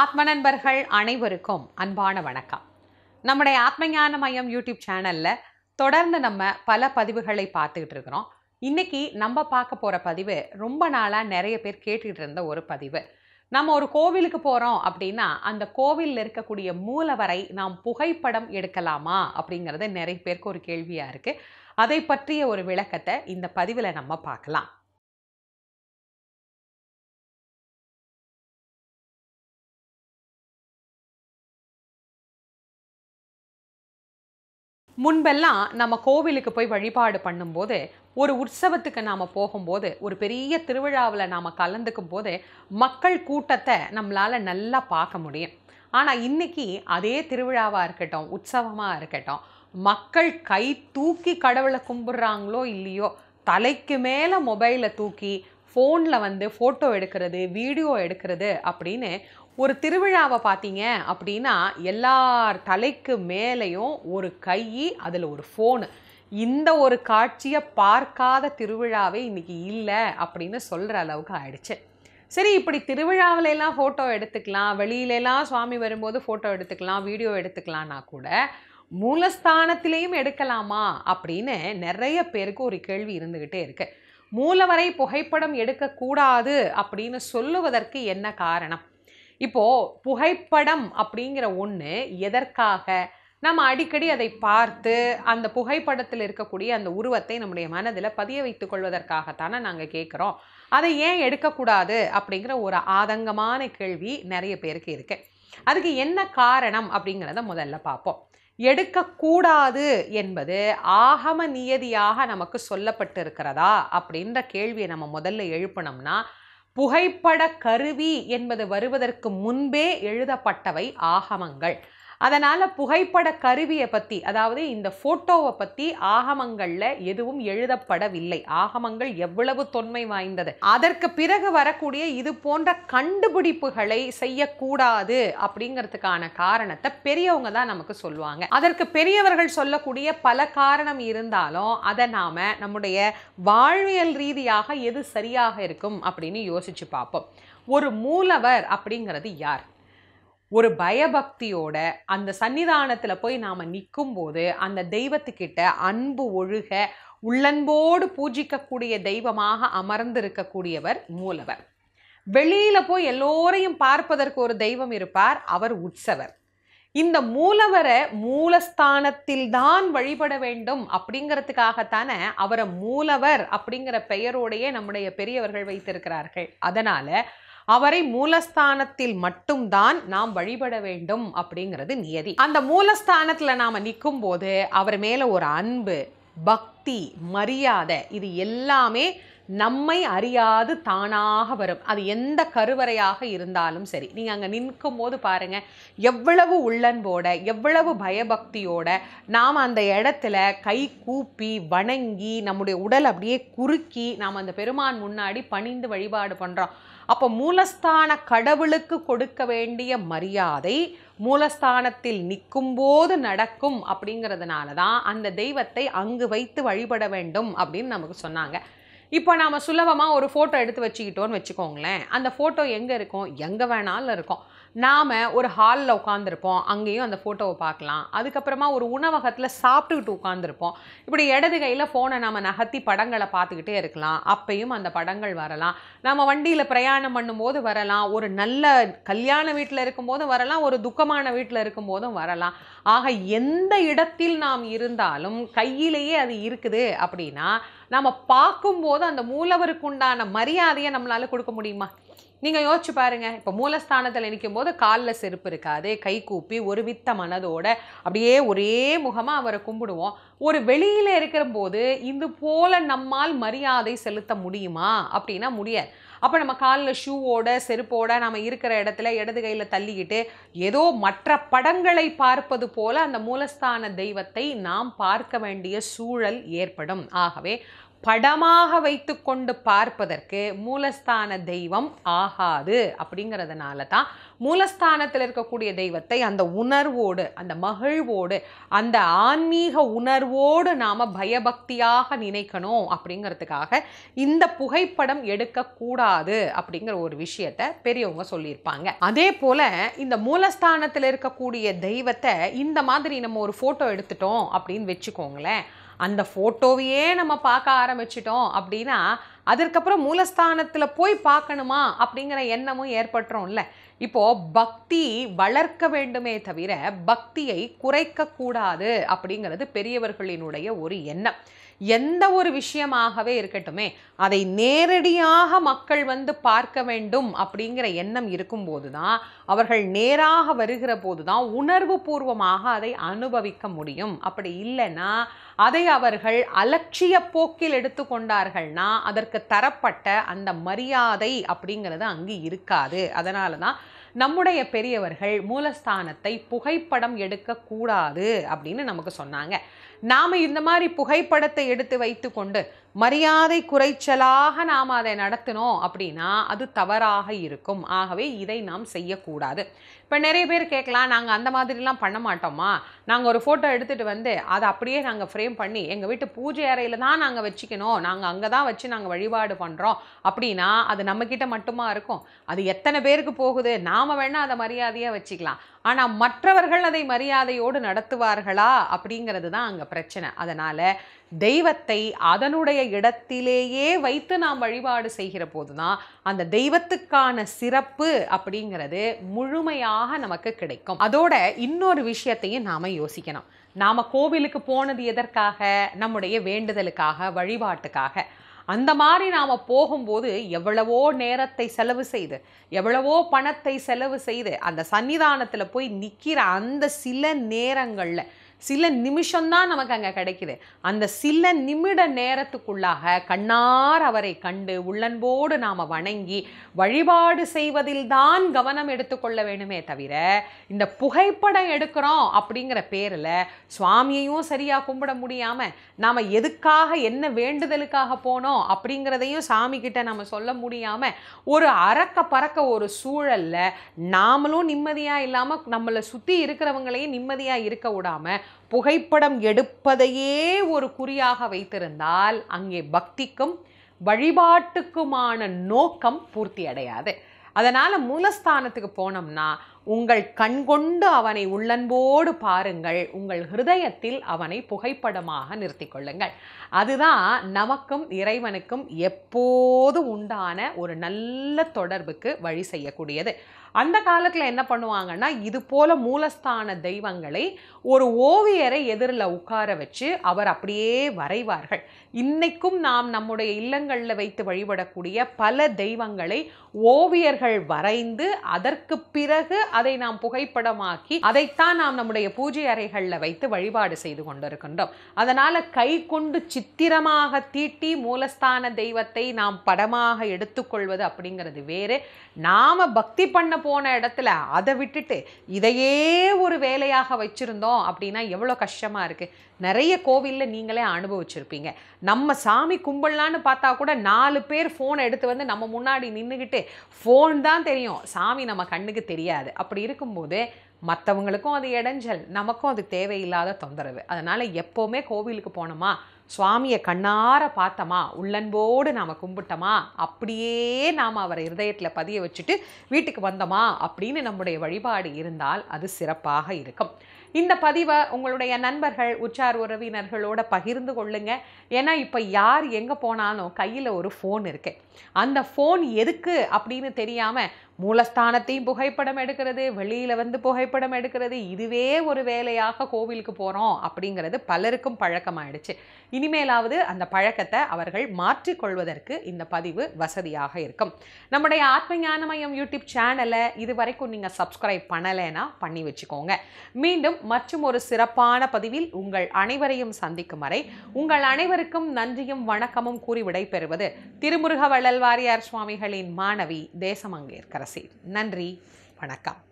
ஆத்ம நண்பர்கள் அனைவருக்கும் அன்பான வணக்கம் நம்முடைய ஆத்மஞான மயம் யூடியூப் சேனலில் தொடர்ந்து நம்ம பல பதிவுகளை பார்த்துக்கிட்டு இருக்கிறோம் இன்றைக்கி நம்ம பார்க்க போகிற பதிவு ரொம்ப நாளாக நிறைய பேர் கேட்டுக்கிட்டு இருந்த ஒரு பதிவு நம்ம ஒரு கோவிலுக்கு போகிறோம் அப்படின்னா அந்த கோவிலில் இருக்கக்கூடிய மூலவரை நாம் புகைப்படம் எடுக்கலாமா அப்படிங்கிறது நிறைய பேருக்கு ஒரு கேள்வியாக இருக்குது அதை பற்றிய ஒரு விளக்கத்தை இந்த பதிவில் நம்ம பார்க்கலாம் முன்பெல்லாம் நம்ம கோவிலுக்கு போய் வழிபாடு பண்ணும்போது ஒரு உற்சவத்துக்கு நாம் போகும்போது ஒரு பெரிய திருவிழாவில் நாம் கலந்துக்கும் போது மக்கள் கூட்டத்தை நம்மளால் நல்லா பார்க்க முடியும் ஆனால் இன்றைக்கி அதே திருவிழாவாக இருக்கட்டும் உற்சவமாக இருக்கட்டும் மக்கள் கை தூக்கி கடவுளை கும்பிட்றாங்களோ இல்லையோ தலைக்கு மேலே மொபைலை தூக்கி ஃபோனில் வந்து ஃபோட்டோ எடுக்கிறது வீடியோ எடுக்கிறது அப்படின்னு ஒரு திருவிழாவை பார்த்தீங்க அப்படின்னா எல்லார் தலைக்கு மேலேயும் ஒரு கை அதில் ஒரு ஃபோனு இந்த ஒரு காட்சியை பார்க்காத திருவிழாவே இன்றைக்கி இல்லை அப்படின்னு சொல்கிற அளவுக்கு ஆயிடுச்சு சரி இப்படி திருவிழாவிலெல்லாம் ஃபோட்டோ எடுத்துக்கலாம் வெளியிலலாம் சுவாமி வரும்போது ஃபோட்டோ எடுத்துக்கலாம் வீடியோ எடுத்துக்கலாம்னா கூட மூலஸ்தானத்திலையும் எடுக்கலாமா அப்படின்னு நிறைய பேருக்கு ஒரு கேள்வி இருந்துக்கிட்டே இருக்குது மூலவரை புகைப்படம் எடுக்கக்கூடாது அப்படின்னு சொல்லுவதற்கு என்ன காரணம் இப்போது புகைப்படம் அப்படிங்கிற ஒன்று எதற்காக நம்ம அடிக்கடி அதை பார்த்து அந்த புகைப்படத்தில் இருக்கக்கூடிய அந்த உருவத்தை நம்முடைய மனதில் பதிய வைத்து கொள்வதற்காகத்தானே நாங்கள் கேட்குறோம் அதை ஏன் எடுக்கக்கூடாது அப்படிங்கிற ஒரு ஆதங்கமான கேள்வி நிறைய பேருக்கு இருக்கு அதுக்கு என்ன காரணம் அப்படிங்கிறத முதல்ல பார்ப்போம் எடுக்கக்கூடாது என்பது ஆகம நியதியாக நமக்கு சொல்லப்பட்டிருக்கிறதா அப்படின்ற கேள்வியை நம்ம முதல்ல எழுப்பினோம்னா புகைப்பட கருவி என்பது வருவதற்கு முன்பே எழுதப்பட்டவை ஆகமங்கள் அதனால் புகைப்பட கருவியை பற்றி அதாவது இந்த ஃபோட்டோவை பற்றி ஆகமங்களில் எதுவும் எழுதப்படவில்லை ஆகமங்கள் எவ்வளவு தொன்மை வாய்ந்தது அதற்கு பிறகு வரக்கூடிய இது போன்ற கண்டுபிடிப்புகளை செய்யக்கூடாது அப்படிங்கிறதுக்கான காரணத்தை பெரியவங்க தான் நமக்கு சொல்லுவாங்க அதற்கு பெரியவர்கள் சொல்லக்கூடிய பல காரணம் இருந்தாலும் அதை நாம் நம்முடைய வாழ்வியல் ரீதியாக எது சரியாக இருக்கும் அப்படின்னு யோசிச்சு பார்ப்போம் ஒரு மூலவர் அப்படிங்கிறது யார் ஒரு பயபக்தியோட அந்த சன்னிதானத்தில் போய் நாம் நிற்கும் போது அந்த தெய்வத்துக்கிட்ட அன்பு ஒழுக உள்ளன்போடு பூஜிக்கக்கூடிய தெய்வமாக அமர்ந்திருக்கக்கூடியவர் மூலவர் வெளியில் போய் எல்லோரையும் பார்ப்பதற்கு ஒரு தெய்வம் இருப்பார் அவர் உற்சவர் இந்த மூலவரை மூலஸ்தானத்தில் தான் வழிபட வேண்டும் அப்படிங்கிறதுக்காகத்தானே அவரை மூலவர் அப்படிங்கிற பெயரோடையே நம்முடைய பெரியவர்கள் வைத்திருக்கிறார்கள் அதனால அவரை மூலஸ்தானத்தில் மட்டும்தான் நாம் வழிபட வேண்டும் அப்படிங்கிறது நியதி அந்த மூலஸ்தானத்தில் நாம் நிற்கும் போது அவர் மேலே ஒரு அன்பு பக்தி மரியாதை இது எல்லாமே நம்மை அறியாது தானாக வரும் அது எந்த கருவறையாக இருந்தாலும் சரி நீங்கள் அங்கே நிற்கும் போது பாருங்கள் எவ்வளவு உள்ளன்போட எவ்வளவு பயபக்தியோட நாம் அந்த இடத்துல கை கூப்பி வணங்கி நம்முடைய உடல் அப்படியே குறுக்கி நாம் அந்த பெருமான் முன்னாடி பணிந்து வழிபாடு பண்ணுறோம் அப்போ மூலஸ்தான கடவுளுக்கு கொடுக்க வேண்டிய மரியாதை மூலஸ்தானத்தில் நிற்கும் போது நடக்கும் அப்படிங்கிறதுனால தான் அந்த தெய்வத்தை அங்கு வைத்து வழிபட வேண்டும் அப்படின்னு நமக்கு சொன்னாங்க இப்போ நாம் சுலபமாக ஒரு ஃபோட்டோ எடுத்து வச்சுக்கிட்டோன்னு வச்சுக்கோங்களேன் அந்த ஃபோட்டோ எங்கே இருக்கும் எங்கே வேணாலும் இருக்கும் நாம் ஒரு ஹாலில் உட்காந்துருப்போம் அங்கேயும் அந்த ஃபோட்டோவை பார்க்கலாம் அதுக்கப்புறமா ஒரு உணவகத்தில் சாப்பிட்டுக்கிட்டு உட்காந்துருப்போம் இப்படி இடது கையில் ஃபோனை நாம் நகர்த்தி படங்களை பார்த்துக்கிட்டே இருக்கலாம் அப்பையும் அந்த படங்கள் வரலாம் நம்ம வண்டியில் பிரயாணம் பண்ணும்போது வரலாம் ஒரு நல்ல கல்யாண வீட்டில் இருக்கும்போதும் வரலாம் ஒரு துக்கமான வீட்டில் இருக்கும்போதும் வரலாம் ஆக எந்த இடத்தில் நாம் இருந்தாலும் கையிலேயே அது இருக்குது அப்படின்னா நம்ம பார்க்கும்போது அந்த மூலவருக்குண்டான மரியாதையை நம்மளால் கொடுக்க முடியுமா நீங்கள் யோசிச்சு பாருங்கள் இப்போ மூலஸ்தானத்தில் நிற்கும் போது காலில் செருப்பு இருக்காது கை கூப்பி ஒரு வித்த மனதோட அப்படியே ஒரே முகமாக அவரை கும்பிடுவோம் ஒரு வெளியில் இருக்கிற போது இது போல் நம்மால் மரியாதை செலுத்த முடியுமா அப்படின்னா முடியாது அப்போ நம்ம காலில் ஷூவோட செருப்போட நம்ம இருக்கிற இடத்துல இடது கையில் தள்ளிக்கிட்டு ஏதோ மற்ற படங்களை பார்ப்பது போல் அந்த மூலஸ்தான தெய்வத்தை நாம் பார்க்க வேண்டிய சூழல் ஏற்படும் ஆகவே படமாக வைத்து கொண்டு பார்ப்பதற்கு மூலஸ்தான தெய்வம் ஆகாது அப்படிங்கிறதுனால தான் மூலஸ்தானத்தில் இருக்கக்கூடிய தெய்வத்தை அந்த உணர்வோடு அந்த மகிழ்வோடு அந்த ஆன்மீக உணர்வோடு நாம் பயபக்தியாக நினைக்கணும் அப்படிங்கிறதுக்காக இந்த புகைப்படம் எடுக்கக்கூடாது அப்படிங்கிற ஒரு விஷயத்தை பெரியவங்க சொல்லியிருப்பாங்க அதே போல் இந்த மூலஸ்தானத்தில் இருக்கக்கூடிய தெய்வத்தை இந்த மாதிரி நம்ம ஒரு ஃபோட்டோ எடுத்துட்டோம் அப்படின்னு வச்சுக்கோங்களேன் அந்த ஃபோட்டோவையே நம்ம பார்க்க ஆரம்பிச்சிட்டோம் அப்படின்னா அதற்கப்புறம் மூலஸ்தானத்தில் போய் பார்க்கணுமா அப்படிங்கிற எண்ணமும் ஏற்பட்டுரும்ல இப்போது பக்தி வளர்க்க வேண்டுமே தவிர பக்தியை குறைக்கக்கூடாது அப்படிங்கிறது பெரியவர்களினுடைய ஒரு எண்ணம் எந்த ஒரு விஷயமாகவே இருக்கட்டுமே அதை நேரடியாக மக்கள் வந்து பார்க்க வேண்டும் அப்படிங்கிற எண்ணம் இருக்கும்போது தான் அவர்கள் நேராக வருகிற போது தான் உணர்வு பூர்வமாக அதை அனுபவிக்க முடியும் அப்படி இல்லைன்னா அதை அவர்கள் அலட்சிய போக்கில் எடுத்துக்கொண்டார்கள்னா அதற்கு தரப்பட்ட அந்த மரியாதை அப்படிங்கிறது அங்கு இருக்காது அதனால தான் நம்முடைய பெரியவர்கள் மூலஸ்தானத்தை புகைப்படம் எடுக்கக்கூடாது அப்படின்னு நமக்கு சொன்னாங்க நாம் இந்த மாதிரி புகைப்படத்தை எடுத்து வைத்து கொண்டு மரியாதை குறைச்சலாக நாம் அதை நடத்தினோம் அப்படின்னா அது தவறாக இருக்கும் ஆகவே இதை நாம் செய்யக்கூடாது இப்போ நிறைய பேர் கேட்கலாம் நாங்கள் அந்த மாதிரிலாம் பண்ண மாட்டோமா நாங்கள் ஒரு ஃபோட்டோ எடுத்துகிட்டு வந்து அதை அப்படியே நாங்கள் ஃப்ரேம் பண்ணி எங்கள் வீட்டு பூஜை அறையில் தான் நாங்கள் வச்சுக்கணும் நாங்கள் அங்கே தான் வச்சு நாங்கள் வழிபாடு பண்ணுறோம் அப்படின்னா அது நம்மக்கிட்ட மட்டுமா இருக்கும் அது எத்தனை பேருக்கு போகுது நாம் வேணால் அதை மரியாதையாக வச்சுக்கலாம் ஆனால் மற்றவர்கள் அதை மரியாதையோடு நடத்துவார்களா அப்படிங்கிறது தான் அங்கே பிரச்சனை அதனால் தெய்வத்தை அதனுடைய இடத்திலேயே வைத்து நாம் வழிபாடு செய்கிற போது தான் அந்த தெய்வத்துக்கான சிறப்பு அப்படிங்கிறது முழுமையாக நமக்கு கிடைக்கும் அதோட இன்னொரு விஷயத்தையும் நாம் யோசிக்கணும் நாம் கோவிலுக்கு போனது எதற்காக நம்முடைய வேண்டுதலுக்காக வழிபாட்டுக்காக அந்த மாதிரி நாம் போகும்போது எவ்வளவோ நேரத்தை செலவு செய்து எவ்வளவோ பணத்தை செலவு செய்து அந்த சன்னிதானத்தில் போய் நிற்கிற அந்த சில நேரங்களில் சில நிமிஷம்தான் நமக்கு அங்கே கிடைக்குது அந்த சில நிமிட நேரத்துக்குள்ளாக கண்ணார் அவரை கண்டு உள்ளன்போடு நாம் வணங்கி வழிபாடு செய்வதில் தான் கவனம் எடுத்துக்கொள்ள வேணுமே தவிர இந்த புகைப்படம் எடுக்கிறோம் அப்படிங்கிற பேரில் சுவாமியையும் சரியாக கும்பிட முடியாமல் நாம் எதுக்காக என்ன வேண்டுதலுக்காக போனோம் அப்படிங்கிறதையும் சாமி நம்ம சொல்ல முடியாமல் ஒரு அறக்க பறக்க ஒரு சூழலில் நாமளும் நிம்மதியாக இல்லாமல் நம்மளை சுற்றி இருக்கிறவங்களையும் நிம்மதியாக இருக்க விடாமல் புகைப்படம் எடுப்பதையே ஒரு குறியாக வைத்திருந்தால் அங்கே பக்திக்கும் வழிபாட்டுக்குமான நோக்கம் பூர்த்தி அடையாது அதனால் மூலஸ்தானத்துக்கு போனோம்னா உங்கள் கண்கொண்டு அவனை உள்ளன்போடு பாருங்கள் உங்கள் ஹிருதயத்தில் அவனை புகைப்படமாக நிறுத்தி கொள்ளுங்கள் அதுதான் நமக்கும் இறைவனுக்கும் எப்போது உண்டான ஒரு நல்ல தொடர்புக்கு வழி செய்யக்கூடியது அந்த காலத்தில் என்ன பண்ணுவாங்கன்னா இது போல மூலஸ்தான தெய்வங்களை ஒரு ஓவியரை எதிரில் உட்கார வச்சு அவர் அப்படியே வரைவார்கள் இன்னைக்கும் நாம் நம்முடைய இல்லங்களில் வைத்து வழிபடக்கூடிய பல தெய்வங்களை ஓவியர்கள் வரைந்து அதற்கு பிறகு அதை நாம் புகைப்படமாக்கி அதைத்தான் நாம் நம்முடைய பூஜை அறைகளில் வைத்து வழிபாடு செய்து கொண்டிருக்கின்றோம் அதனால் கை கொண்டு சித்திரமாக தீட்டி மூலஸ்தான தெய்வத்தை நாம் படமாக எடுத்துக்கொள்வது அப்படிங்கிறது வேறு நாம பக்தி பண்ண போன இடத்துல அதை விட்டுட்டு இதையே ஒரு வேலையாக வச்சுருந்தோம் அப்படின்னா எவ்வளோ கஷ்டமாக இருக்குது நிறைய கோவிலில் நீங்களே அனுபவிச்சிருப்பீங்க நம்ம சாமி கும்பலான்னு பார்த்தா கூட நாலு பேர் ஃபோனை எடுத்து வந்து நம்ம முன்னாடி நின்றுக்கிட்டு ஃபோன் தான் தெரியும் சாமி நம்ம கண்ணுக்கு தெரியாது அப்படி இருக்கும்போது மற்றவங்களுக்கும் அது இடைஞ்சல் நமக்கும் அது தேவையில்லாத தொந்தரவு அதனால் எப்போவுமே கோவிலுக்கு போனோமா சுவாமியை கண்ணார பார்த்தோமா உள்ளன்போடு நாம் கும்பிட்டோமா அப்படியே நாம் அவரை இருதயத்தில் பதிய வச்சுட்டு வீட்டுக்கு வந்தோமா அப்படின்னு நம்முடைய வழிபாடு இருந்தால் அது சிறப்பாக இருக்கும் இந்த பதிவை உங்களுடைய நண்பர்கள் உச்சார் உறவினர்களோட பகிர்ந்து கொள்ளுங்க ஏன்னா இப்போ யார் எங்கே போனாலும் கையில் ஒரு ஃபோன் இருக்கு அந்த ஃபோன் எதுக்கு அப்படின்னு தெரியாமல் மூலஸ்தானத்தையும் புகைப்படம் எடுக்கிறது வெளியில் வந்து புகைப்படம் எடுக்கிறது இதுவே ஒரு வேலையாக கோவிலுக்கு போகிறோம் அப்படிங்கிறது பலருக்கும் பழக்கமாயிடுச்சு இனிமேலாவது அந்த பழக்கத்தை அவர்கள் மாற்றிக்கொள்வதற்கு இந்த பதிவு வசதியாக இருக்கும் நம்முடைய ஆத்ம ஞானமயம் யூடியூப் சேனலை இது வரைக்கும் நீங்கள் சப்ஸ்கிரைப் பண்ணலைன்னா பண்ணி வச்சுக்கோங்க மீண்டும் மற்றும் ஒரு சிறப்பான பதிவில் உங்கள் அனைவரையும் சந்திக்கும் வரை உங்கள் அனைவருக்கும் நன்றியும் வணக்கமும் கூறி விடைபெறுவது திருமுருக வள்ளல்வாரியார் சுவாமிகளின் மாணவி தேசமங்கேற்கரசு ராசி நன்றி வணக்கம்